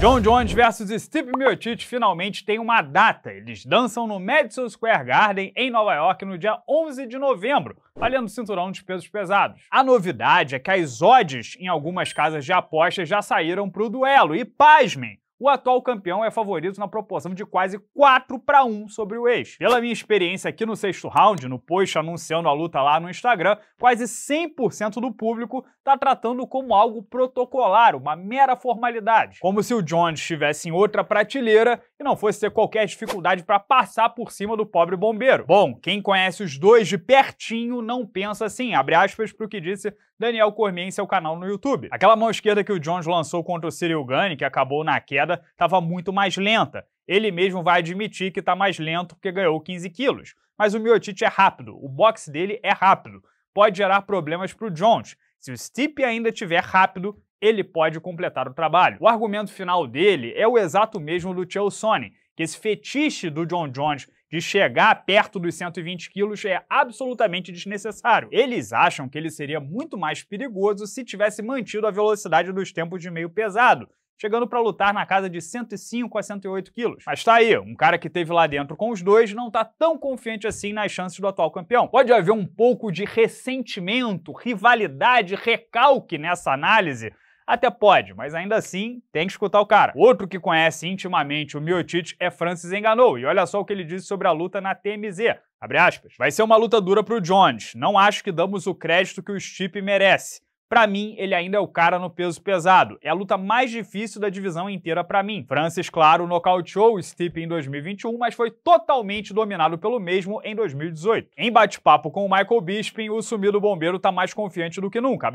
John Jones versus Steve Miocic finalmente tem uma data. Eles dançam no Madison Square Garden, em Nova York, no dia 11 de novembro, valendo o cinturão dos pesos pesados. A novidade é que as odds em algumas casas de apostas já saíram para o duelo, e pasmem, o atual campeão é favorito na proporção de quase 4 para 1 sobre o ex. Pela minha experiência aqui no sexto round, no post anunciando a luta lá no Instagram, quase 100% do público está tratando como algo protocolar, uma mera formalidade. Como se o Jones estivesse em outra prateleira e não fosse ter qualquer dificuldade para passar por cima do pobre bombeiro. Bom, quem conhece os dois de pertinho não pensa assim, abre aspas pro que disse Daniel Cormier em seu canal no YouTube. Aquela mão esquerda que o Jones lançou contra o Cyril Gane, que acabou na queda queda estava muito mais lenta. Ele mesmo vai admitir que está mais lento porque ganhou 15 quilos. Mas o Miotite é rápido, o boxe dele é rápido. Pode gerar problemas para o Jones. Se o Stipe ainda estiver rápido, ele pode completar o trabalho. O argumento final dele é o exato mesmo do Sone, que esse fetiche do John Jones de chegar perto dos 120 quilos é absolutamente desnecessário. Eles acham que ele seria muito mais perigoso se tivesse mantido a velocidade dos tempos de meio pesado, chegando para lutar na casa de 105 a 108 quilos. Mas tá aí, um cara que teve lá dentro com os dois não tá tão confiante assim nas chances do atual campeão. Pode haver um pouco de ressentimento, rivalidade, recalque nessa análise. Até pode, mas ainda assim tem que escutar o cara. Outro que conhece intimamente o Miocic é Francis Enganou, e olha só o que ele disse sobre a luta na TMZ. Abre aspas. Vai ser uma luta dura pro Jones. Não acho que damos o crédito que o Stipe merece. Para mim, ele ainda é o cara no peso pesado. É a luta mais difícil da divisão inteira para mim. Francis, claro, nocauteou o Stipe em 2021, mas foi totalmente dominado pelo mesmo em 2018. Em bate-papo com o Michael Bisping, o sumido bombeiro tá mais confiante do que nunca,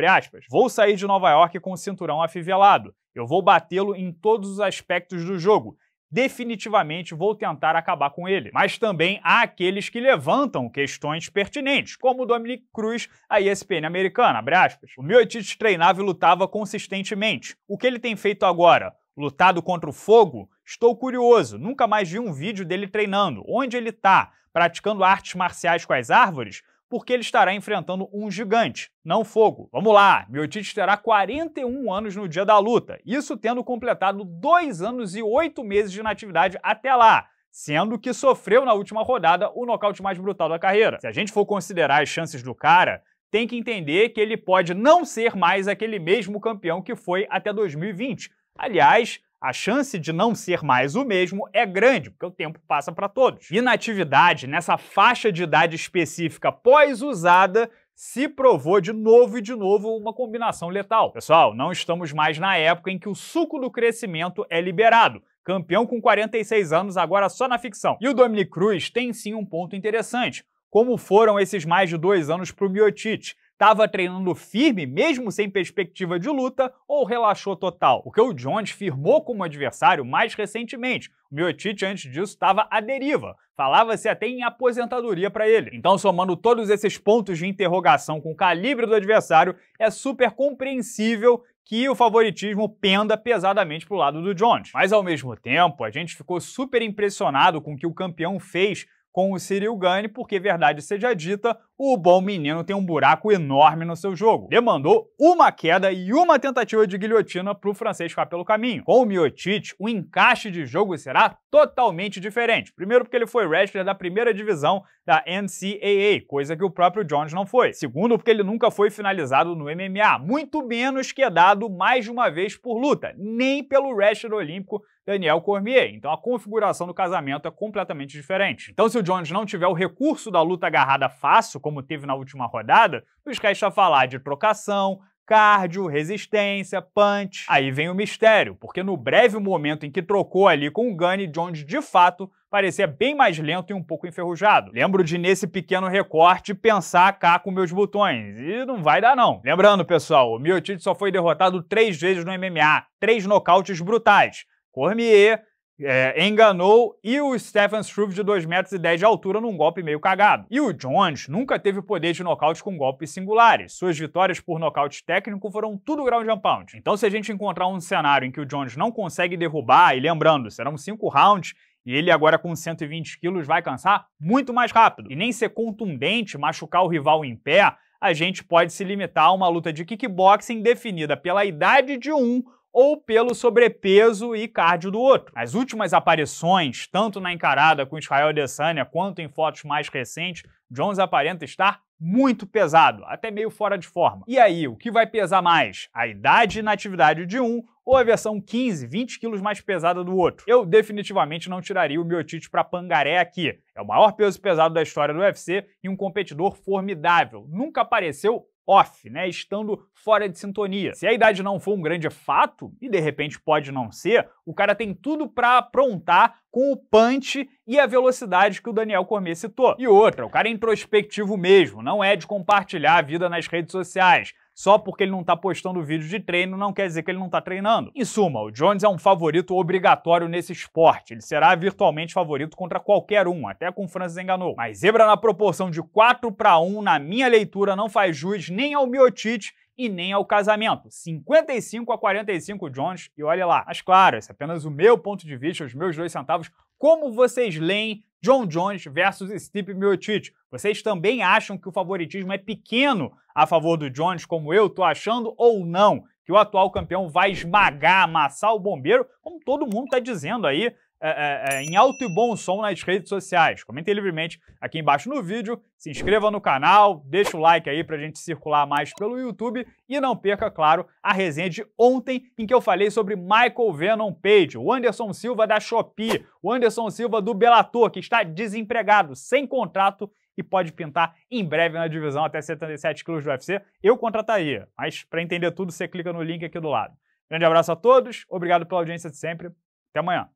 Vou sair de Nova York com o cinturão afivelado. Eu vou batê-lo em todos os aspectos do jogo definitivamente vou tentar acabar com ele. Mas também há aqueles que levantam questões pertinentes, como o Dominic Cruz, a ESPN americana, abre aspas. O Miocic treinava e lutava consistentemente. O que ele tem feito agora? Lutado contra o fogo? Estou curioso, nunca mais vi um vídeo dele treinando. Onde ele tá? Praticando artes marciais com as árvores? porque ele estará enfrentando um gigante, não fogo. Vamos lá, Miocic terá 41 anos no dia da luta, isso tendo completado dois anos e oito meses de inatividade até lá sendo que sofreu na última rodada o nocaute mais brutal da carreira. Se a gente for considerar as chances do cara, tem que entender que ele pode não ser mais aquele mesmo campeão que foi até 2020. Aliás, a chance de não ser mais o mesmo é grande, porque o tempo passa para todos. E na atividade, nessa faixa de idade específica pós-usada, se provou de novo e de novo uma combinação letal. Pessoal, não estamos mais na época em que o suco do crescimento é liberado. Campeão com 46 anos, agora só na ficção. E o Dominic Cruz tem sim um ponto interessante. Como foram esses mais de dois anos para o miotite? estava treinando firme mesmo sem perspectiva de luta ou relaxou total, o que o Jones firmou como adversário mais recentemente. O Miocic antes disso estava à deriva, falava-se até em aposentadoria para ele. Então, somando todos esses pontos de interrogação com o calibre do adversário, é super compreensível que o favoritismo penda pesadamente para o lado do Jones. Mas ao mesmo tempo, a gente ficou super impressionado com o que o campeão fez com o Cyril Gane, porque verdade seja dita, o bom menino tem um buraco enorme no seu jogo. Demandou uma queda e uma tentativa de guilhotina para o francês ficar pelo caminho. Com o Miotic, o encaixe de jogo será totalmente diferente. Primeiro porque ele foi wrestler da primeira divisão da NCAA, coisa que o próprio Jones não foi. Segundo porque ele nunca foi finalizado no MMA, muito menos que é dado mais de uma vez por luta, nem pelo wrestler olímpico Daniel Cormier. Então a configuração do casamento é completamente diferente. Então se o Jones não tiver o recurso da luta agarrada fácil, como teve na última rodada, os caras só falar de trocação, cardio, resistência, punch. Aí vem o mistério, porque no breve momento em que trocou ali com o Gunny, Jones de fato parecia bem mais lento e um pouco enferrujado. Lembro de nesse pequeno recorte pensar cá com meus botões, e não vai dar não. Lembrando, pessoal, o Miotite só foi derrotado três vezes no MMA, três nocautes brutais. Cormier, é, enganou e o Stephen Struve de 2,10 metros de altura num golpe meio cagado. E o Jones nunca teve poder de nocaute com golpes singulares. Suas vitórias por nocaute técnico foram tudo ground and pound. Então se a gente encontrar um cenário em que o Jones não consegue derrubar, e lembrando, serão cinco rounds, e ele agora com 120 quilos vai cansar muito mais rápido. E nem ser contundente, machucar o rival em pé, a gente pode se limitar a uma luta de kickboxing definida pela idade de um ou pelo sobrepeso e cardio do outro. As últimas aparições, tanto na encarada com Israel Adesanya quanto em fotos mais recentes, Jones aparenta estar muito pesado, até meio fora de forma. E aí, o que vai pesar mais? A idade e natividade de um ou a versão 15, 20 quilos mais pesada do outro? Eu definitivamente não tiraria o Miotite para pangaré aqui. É o maior peso pesado da história do UFC e um competidor formidável. Nunca apareceu off, né, estando fora de sintonia. Se a idade não for um grande fato, e de repente pode não ser, o cara tem tudo para aprontar com o punch e a velocidade que o Daniel Cormier citou. E outra, o cara é introspectivo mesmo, não é de compartilhar a vida nas redes sociais. Só porque ele não está postando vídeo de treino não quer dizer que ele não está treinando. Em suma, o Jones é um favorito obrigatório nesse esporte. Ele será virtualmente favorito contra qualquer um, até com o Francis Enganou. Mas zebra na proporção de 4 para 1, na minha leitura, não faz jus nem ao Miotite e nem ao casamento. 55 a 45 Jones, e olha lá. Mas claro, esse é apenas o meu ponto de vista, os meus dois centavos. Como vocês leem John Jones versus Steve Miocic. Vocês também acham que o favoritismo é pequeno a favor do Jones, como eu estou achando, ou não? Que o atual campeão vai esmagar, amassar o bombeiro, como todo mundo está dizendo aí é, é, é, em alto e bom som nas redes sociais. Comentem livremente aqui embaixo no vídeo, se inscreva no canal, deixa o like aí pra gente circular mais pelo YouTube e não perca, claro, a resenha de ontem em que eu falei sobre Michael Venom Page, o Anderson Silva da Shopee, o Anderson Silva do Bellator, que está desempregado, sem contrato e pode pintar em breve na divisão até 77 quilos do UFC. Eu contrataria, mas para entender tudo, você clica no link aqui do lado. Grande abraço a todos, obrigado pela audiência de sempre. Até amanhã.